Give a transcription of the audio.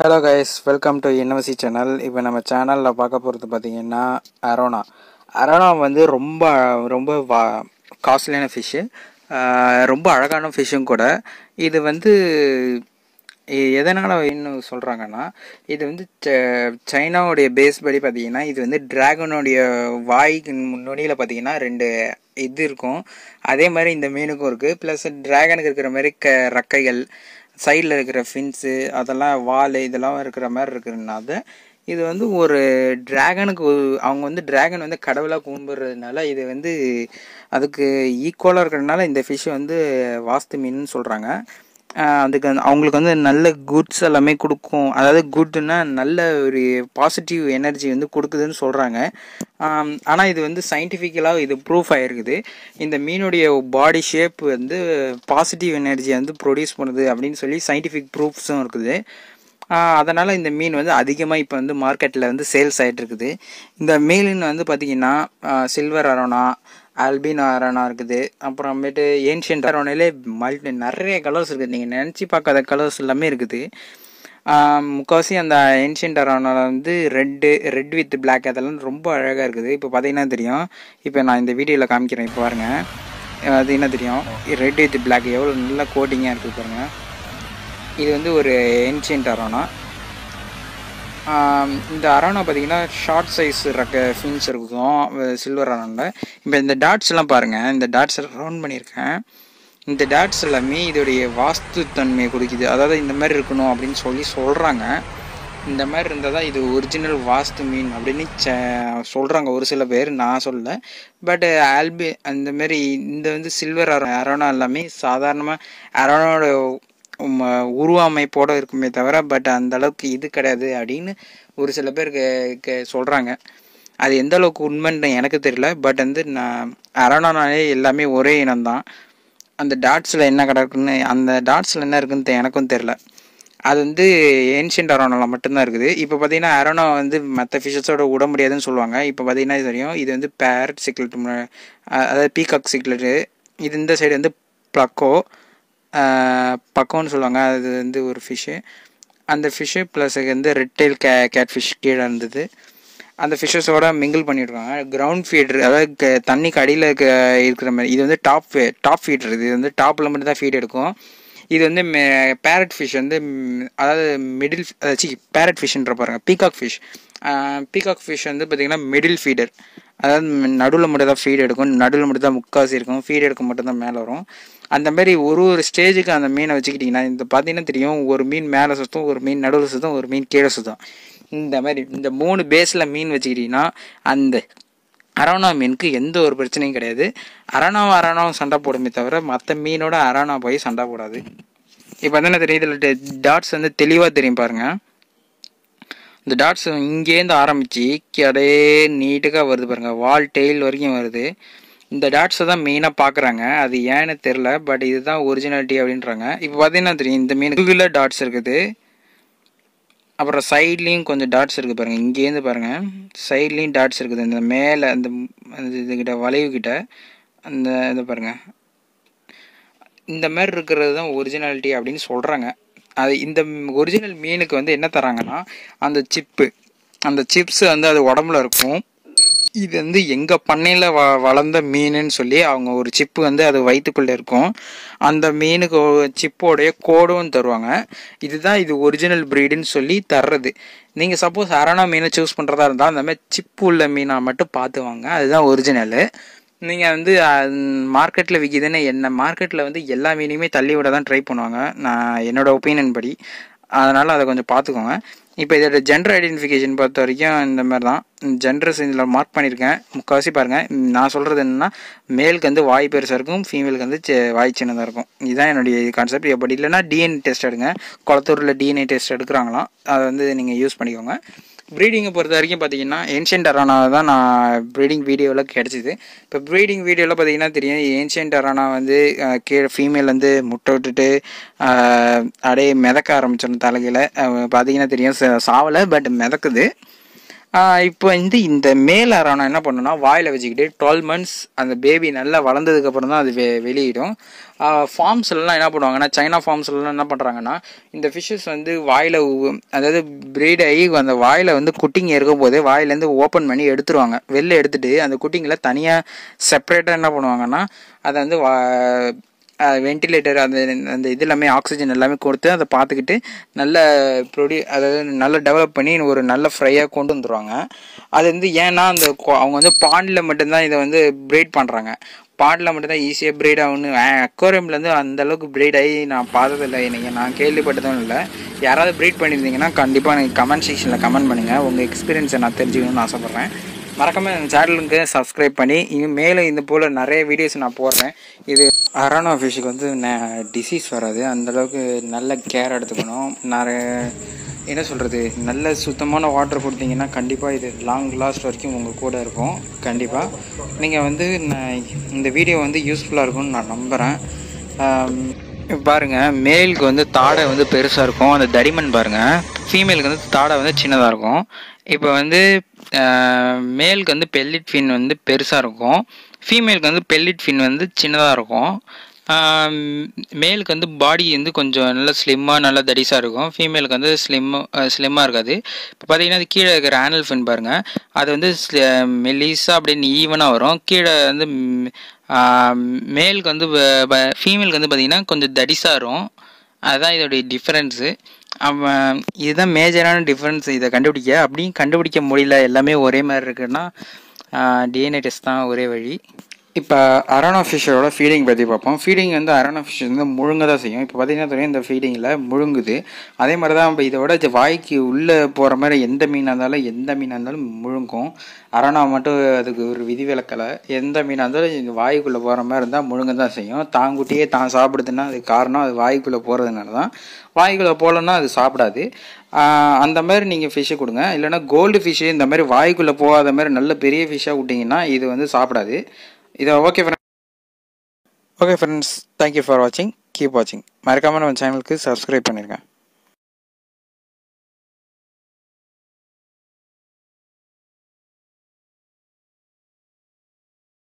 hello guys welcome to இன்னவசி channel இப்போ நம்ம சேனலில் பார்க்க போகிறது பார்த்திங்கன்னா அரோனா அரோனா வந்து ரொம்ப ரொம்ப வா காஸ்ட்லியான ஃபிஷ்ஷு ரொம்ப அழகான ஃபிஷ்ஷும் கூட இது வந்து எதனால் இன்னும் சொல்கிறாங்கன்னா இது வந்து சைனாவுடைய பேஸ் படி பார்த்தீங்கன்னா இது வந்து டிராகனுடைய வாய் நுனியில் பார்த்தீங்கன்னா ரெண்டு இது இருக்கும் அதே மாதிரி இந்த மீனுக்கும் இருக்குது ப்ளஸ் டிராகனுக்கு இருக்கிற மாதிரி க ரக்கைகள் சைடில் இருக்கிற ஃபின்ஸு அதெல்லாம் வால் இதெல்லாம் இருக்கிற மாதிரி இருக்கிறனால இது வந்து ஒரு டிராகனுக்கு அவங்க வந்து டிராகன் வந்து கடவுளாக கும்பிட்றதுனால இது வந்து அதுக்கு ஈக்குவலாக இருக்கிறதுனால இந்த ஃபிஷ் வந்து வாஸ்து மீன் சொல்கிறாங்க அதுக்கு அவங்களுக்கு வந்து நல்ல குட்ஸ் எல்லாமே கொடுக்கும் அதாவது குட்னா நல்ல ஒரு பாசிட்டிவ் எனர்ஜி வந்து கொடுக்குதுன்னு சொல்கிறாங்க ஆனால் இது வந்து சயின்டிஃபிக்கலாக இது ப்ரூஃப் ஆகிருக்குது இந்த மீனுடைய பாடி ஷேப் வந்து பாசிட்டிவ் எனர்ஜியை வந்து ப்ரொடியூஸ் பண்ணுது அப்படின்னு சொல்லி சயின்டிஃபிக் ப்ரூஃப்ஸும் இருக்குது அதனால் இந்த மீன் வந்து அதிகமாக இப்போ வந்து மார்க்கெட்டில் வந்து சேல்ஸ் ஆகிட்டு இருக்குது இந்த மீன் வந்து பார்த்திங்கன்னா சில்வர் அரோனா ஆல்பின் ஆரனா இருக்குது அப்புறமேட்டு ஏன்ஷியன்ட் ஆரோனிலே மல்டி நிறைய கலர்ஸ் இருக்குது நீங்கள் நினச்சி பார்க்காத கலர்ஸ் எல்லாமே இருக்குது முக்கால்வாசி அந்த ஏன்ஷியன்ட் அரோனால் வந்து ரெட்டு ரெட் வித் பிளாக் அதெல்லாம் ரொம்ப அழகாக இருக்குது இப்போ பார்த்தீங்கன்னா தெரியும் இப்போ நான் இந்த வீடியோவில் காமிக்கிறேன் இப்போ பாருங்கள் அது என்ன தெரியும் ரெட் வித் பிளாக் எவ்வளோ நல்ல கோட்டிங்காக இருக்குது பாருங்கள் இது வந்து ஒரு ஏன்ஷியன்ட் அரோனா இந்த அரோனா பார்த்தீங்கன்னா ஷார்ட் சைஸ் இருக்க ஃபின்ஸ் இருக்கும் சில்வர் அரானில் இப்போ இந்த டாட்ஸ்லாம் பாருங்கள் இந்த டாட்ஸ் ரவுண்ட் பண்ணியிருக்கேன் இந்த டாட்ஸ் எல்லாமே இதோடைய வாஸ்து தன்மையை குறிக்குது அதாவது இந்த மாதிரி இருக்கணும் அப்படின்னு சொல்லி சொல்கிறாங்க இந்த மாதிரி இருந்தால் தான் இது ஒரிஜினல் வாஸ்து மீன் அப்படின்னு ச சொல்கிறாங்க ஒரு சில பேர் நான் சொல்ல பட்டு ஆல்பி அந்த மாதிரி இந்த வந்து சில்வர் அரோனா எல்லாமே சாதாரணமாக அரோனோட உருவ அமைப்போடு இருக்குமே தவிர பட் அந்த அளவுக்கு இது கிடையாது அப்படின்னு ஒரு சில பேருக்கு சொல்கிறாங்க அது எந்த அளவுக்கு உண்மைன்னு எனக்கு தெரியல பட் வந்து நான் அரணானாலே எல்லாமே ஒரே இனம்தான் அந்த டாட்ஸில் என்ன கிடக்குன்னு அந்த டாட்ஸில் என்ன இருக்குன்னு எனக்கும் தெரில அது வந்து ஏன்ஷியன்ட் அரோனாவில் மட்டும்தான் இருக்குது இப்போ பார்த்தீங்கன்னா அரோனா வந்து மற்ற ஃபிஷஸோட விட முடியாதுன்னு சொல்லுவாங்க இப்போ பார்த்தீங்கன்னா இது தெரியும் இது வந்து பேரட் சிக்லெட் அதாவது பீகாக் சிக்லெட்டு இது இந்த சைடு வந்து ப்ளக்கோ பக்கோன்னு சொல்லுவாங்க அது வந்து ஒரு ஃபிஷ்ஷு அந்த ஃபிஷ்ஷு ப்ளஸ் வந்து ரெட் டெயில் கே கேட் ஃபிஷ் கீழே இருந்தது அந்த ஃபிஷ்ஷஸோட மிங்கிள் பண்ணிவிடுவாங்க கிரவுண்ட் ஃபீட்ரு அதாவது தண்ணிக்கு அடியில் இருக்க இருக்கிற மாதிரி இது வந்து டாப் டாப் ஃபீட்ரு இது வந்து டாப்பில் மட்டும் தான் ஃபீட் எடுக்கும் இது வந்து பேரட் ஃபிஷ் வந்து அதாவது மிடில் அதாச்சு பேரட் ஃபிஷ்ன்ற பாருங்கள் பீகாக் ஃபிஷ் பீகாக் ஃபிஷ் வந்து பார்த்திங்கன்னா மிடில் ஃபீடர் அதாவது நடுவில் மட்டும் தான் ஃபீட் எடுக்கும் நடுவில் மட்டும் தான் முக்காசி இருக்கும் ஃபீட் எடுக்க மட்டும்தான் மேலே வரும் அந்த மாதிரி ஒரு ஒரு ஸ்டேஜுக்கு அந்த மீனை வச்சுக்கிட்டிங்கன்னா இந்த பார்த்தீங்கன்னா தெரியும் ஒரு மீன் மேலே சுத்தம் ஒரு மீன் நடுவில் சுத்தம் ஒரு மீன் கீழே சுத்தம் இந்த மாதிரி இந்த மூணு பேஸில் மீன் வச்சுக்கிட்டிங்கன்னா அந்த அரோனா மீனுக்கு எந்த ஒரு பிரச்சனையும் கிடையாது அரோனாவும் அரோனாவும் சண்டை போடுமே தவிர மற்ற மீனோட அரோனா போய் சண்டை போடாது இப்போ என்ன தெரியும் இதில் டாட்ஸ் வந்து தெளிவாக தெரியும் பாருங்கள் இந்த டாட்ஸ் இங்கேருந்து ஆரம்பித்து கடையே நீட்டுக்காக வருது பாருங்கள் வால் டெய்ல் வரைக்கும் வருது இந்த டாட்ஸை தான் மெயினாக பார்க்குறாங்க அது ஏன்னு தெரில பட் இதுதான் ஒரிஜினாலிட்டி அப்படின்றாங்க இப்போ பார்த்தீங்கன்னா தெரியும் இந்த மீன் குகில் டாட்ஸ் இருக்குது அப்புறம் சைட்லேயும் கொஞ்சம் டாட்ஸ் இருக்குது பாருங்கள் இங்கேருந்து பாருங்கள் சைட்லேயும் டாட்ஸ் இருக்குது இந்த மேலே அந்த இதுக்கிட்ட வளைவுக்கிட்ட அந்த இதை பாருங்கள் இந்த மாதிரி இருக்கிறது தான் ஒரிஜினாலிட்டி அப்படின்னு சொல்கிறாங்க அது இந்த ஒரிஜினல் மீனுக்கு வந்து என்ன தராங்கன்னா அந்த சிப்பு அந்த சிப்ஸ் வந்து அது உடம்புல இருக்கும் இது வந்து எங்கள் பண்ணையில் வ வளர்ந்த மீனுன்னு சொல்லி அவங்க ஒரு சிப்பு வந்து அது வயிற்றுக்குள்ளே இருக்கும் அந்த மீனுக்கு சிப்போடைய கோடும் தருவாங்க இதுதான் இது ஒரிஜினல் ப்ரீடுன்னு சொல்லி தர்றது நீங்கள் சப்போஸ் அரணா மீனை சூஸ் பண்ணுறதா இருந்தால் அந்த மாதிரி சிப்பு உள்ள மீனாக மட்டும் பார்த்துவாங்க அதுதான் ஒரிஜினலு நீங்கள் வந்து மார்க்கெட்டில் விற்கிதுன்னு என்ன மார்க்கெட்டில் வந்து எல்லா மீனையுமே தள்ளி விட தான் ட்ரை பண்ணுவாங்க நான் என்னோட ஒப்பீனியன் படி அதனால் அதை கொஞ்சம் பார்த்துக்கோங்க இப்போ இதோட ஜென்டர் ஐடென்டிஃபிகேஷன் பொறுத்த வரைக்கும் இந்த மாதிரி தான் ஜெண்டர்ஸ் இதில் மார்க் பண்ணியிருக்கேன் முக்கால்வாசி பாருங்கள் நான் சொல்கிறது என்னென்னா மேலுக்கு வந்து வாய் பெருசாக இருக்கும் ஃபீமேலுக்கு வந்து வாய் சின்னதாக இருக்கும் இதுதான் என்னுடைய கான்செப்ட் எப்படி இல்லைன்னா டிஎன்ஏ டெஸ்ட் எடுங்க குளத்தூரில் டிஎன்ஏ டெஸ்ட் எடுக்கிறாங்களாம் அதை வந்து நீங்கள் யூஸ் பண்ணிக்கோங்க ப்ரீடிங்கை பொறுத்த வரைக்கும் பார்த்தீங்கன்னா ஏன்ஷியன்ட் அரானா தான் நான் ப்ரீடிங் வீடியோவில் கிடச்சிது இப்போ ப்ரீடிங் வீடியோவில் பார்த்தீங்கன்னா தெரியும் ஏன்ஷியன்ட் அரானா வந்து கீழே ஃபீமேல் வந்து முட்டை விட்டுட்டு அப்படியே மிதக்க ஆரம்பிச்சிடும் தலைகையில் பார்த்தீங்கன்னா தெரியும் சாவலை பட் மிதக்குது இப்போ வந்து இந்த மேல் அரானம் என்ன பண்ணுன்னா வாயில் வச்சுக்கிட்டு டுவெல் மந்த்ஸ் அந்த பேபி நல்லா வளர்ந்ததுக்கப்புறம் தான் அது வெ வெளியிடும் ஃபார்ம்ஸ்லாம் என்ன பண்ணுவாங்கன்னா சைனா ஃபார்ம்ஸ்லாம் என்ன பண்ணுறாங்கன்னா இந்த ஃபிஷ்ஷஸ் வந்து வாயில் அதாவது பிரீட் ஆகி அந்த வாயில் வந்து குட்டிங்க இருக்கும் போதே வாயிலேருந்து ஓப்பன் பண்ணி எடுத்துருவாங்க வெளில எடுத்துகிட்டு அந்த குட்டிங்கில் தனியாக செப்பரேட்டாக என்ன பண்ணுவாங்கன்னா அதை வந்து வென்டிலேட்டர் அந்த அந்த இது எல்லாமே ஆக்சிஜன் எல்லாமே கொடுத்து அதை பார்த்துக்கிட்டு நல்ல ப்ரொடியூ அதாவது நல்லா டெவலப் பண்ணி ஒரு நல்ல ஃப்ரையாக கொண்டு வந்துடுவாங்க அது வந்து ஏன்னா அந்த அவங்க வந்து பாண்டில் மட்டும்தான் இதை வந்து பிரேட் பண்ணுறாங்க பாட்டில் மட்டும்தான் ஈஸியாக பிரேட் ஆகணும் அக்வாரியம்லேருந்து அந்தளவுக்கு பிரேட் ஆகி நான் பார்த்ததில்லை இன்றைக்கி நான் கேள்விப்பட்டதும் இல்லை யாராவது பிரீட் பண்ணியிருந்தீங்கன்னா கண்டிப்பாக எனக்கு கமெண்ட் செக்ஷனில் கமெண்ட் பண்ணுங்கள் உங்கள் எக்ஸ்பீரியன்ஸை நான் தெரிஞ்சுக்கணும்னு ஆசைப்பட்றேன் மறக்காமல் சேனலுக்கு சப்ஸ்கிரைப் பண்ணி இங்கே மேலே இந்த போல் நிறைய வீடியோஸ் நான் போடுறேன் இது அரணோ ஃபிஷ்ஷுக்கு வந்து டிசீஸ் வராது அந்தளவுக்கு நல்ல கேர் எடுத்துக்கணும் நிறைய என்ன சொல்கிறது நல்ல சுத்தமான வாட்டர் கொடுத்தீங்கன்னா கண்டிப்பாக இது லாங் லாஸ்ட் வரைக்கும் உங்கள் கூட இருக்கும் கண்டிப்பாக நீங்கள் வந்து இந்த வீடியோ வந்து யூஸ்ஃபுல்லாக இருக்கும்னு நான் நம்புகிறேன் பாருங்கள் மேலுக்கு வந்து தாடை வந்து பெருசாக இருக்கும் அந்த தடிமன் பாருங்கள் ஃபீமேலுக்கு வந்து தாடை வந்து சின்னதாக இருக்கும் இப்போ வந்து மேலுக்கு வந்து பெல்லிட் ஃபின் வந்து பெருசாக இருக்கும் ஃபீமேலுக்கு வந்து பெல்லிட் ஃபின் வந்து சின்னதாக இருக்கும் மேலுக்கு வந்து பாடி வந்து கொஞ்சம் நல்லா ஸ்லிம்மாக நல்லா தடிசாக இருக்கும் ஃபீமேலுக்கு வந்து ஸ்லிம் ஸ்லிம்மாக இருக்காது இப்போ பார்த்தீங்கன்னா அது கீழே இருக்கிற ஆனல் ஃபின் பாருங்கள் அது வந்து மெலிஸாக அப்படின்னு ஈவனாக வரும் கீழே வந்து மேலுக்கு வந்து ஃபீமேலுக்கு வந்து பார்த்திங்கன்னா கொஞ்சம் தடிசாக இருக்கும் அதுதான் இதோடைய டிஃப்ரென்ஸு இதுதான் மேஜரான டிஃப்ரென்ஸ் இதை கண்டுபிடிக்க அப்படியும் கண்டுபிடிக்க முடியல எல்லாமே ஒரே மாதிரி இருக்குன்னா டிஎன்ஏ டெஸ்ட் தான் ஒரே வழி இப்போ அரானா ஃபிஷ்ஷரோட ஃபீடிங் பற்றி பார்ப்போம் ஃபீடிங் வந்து அரானா ஃபிஷ் வந்து முழுங்க தான் செய்யும் இப்போ பார்த்தீங்கன்னா தெரியும் இந்த ஃபீடிங்கில் முழுங்குது அதே மாதிரி தான் நம்ம இதோட வாய்க்கு உள்ளே போகிற மாதிரி எந்த மீனாக இருந்தாலும் எந்த மீனாக இருந்தாலும் முழுங்கும் அரோனா மட்டும் அதுக்கு ஒரு விதி விலக்கலை எந்த மீனாக இருந்தாலும் வாய்க்குள்ளே போகிற மாதிரி இருந்தால் முழுங்க தான் செய்யும் தாங்குட்டியே தான் சாப்பிடுதுன்னா அதுக்கு காரணம் அது வாய்க்குள்ளே போகிறதுனால தான் வாய்க்குள்ளே போகலன்னா அது சாப்பிடாது அந்த மாதிரி நீங்கள் ஃபிஷ்ஷு கொடுங்க இல்லைனா கோல்டு ஃபிஷ்ஷு இந்த மாதிரி வாய்க்குள்ளே போகாத மாதிரி நல்ல பெரிய ஃபிஷ்ஷாக விட்டிங்கன்னா இது வந்து சாப்பிடாது இது okay friend okay friends thank you for வாட்சிங் கீப் வாட்சிங் மறக்காமல் நம்ம சேனலுக்கு சப்ஸ்கிரைப் பண்ணியிருக்கேன்